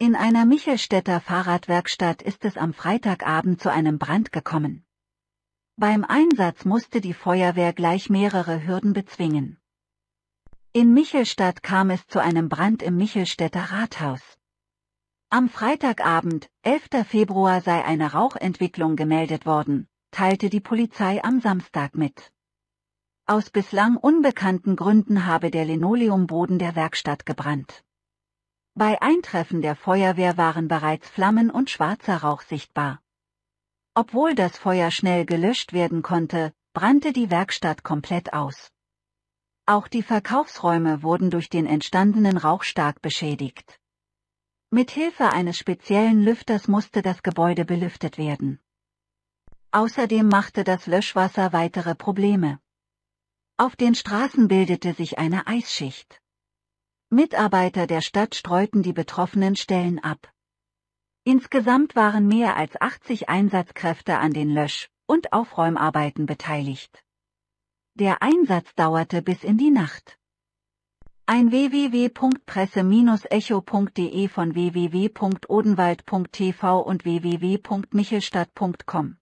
In einer Michelstädter Fahrradwerkstatt ist es am Freitagabend zu einem Brand gekommen. Beim Einsatz musste die Feuerwehr gleich mehrere Hürden bezwingen. In Michelstadt kam es zu einem Brand im Michelstädter Rathaus. Am Freitagabend, 11. Februar sei eine Rauchentwicklung gemeldet worden, teilte die Polizei am Samstag mit. Aus bislang unbekannten Gründen habe der Linoleumboden der Werkstatt gebrannt. Bei Eintreffen der Feuerwehr waren bereits Flammen und schwarzer Rauch sichtbar. Obwohl das Feuer schnell gelöscht werden konnte, brannte die Werkstatt komplett aus. Auch die Verkaufsräume wurden durch den entstandenen Rauch stark beschädigt. Mit Hilfe eines speziellen Lüfters musste das Gebäude belüftet werden. Außerdem machte das Löschwasser weitere Probleme. Auf den Straßen bildete sich eine Eisschicht. Mitarbeiter der Stadt streuten die betroffenen Stellen ab. Insgesamt waren mehr als 80 Einsatzkräfte an den Lösch- und Aufräumarbeiten beteiligt. Der Einsatz dauerte bis in die Nacht. Ein www.presse-echo.de von www.odenwald.tv und www.michelstadt.com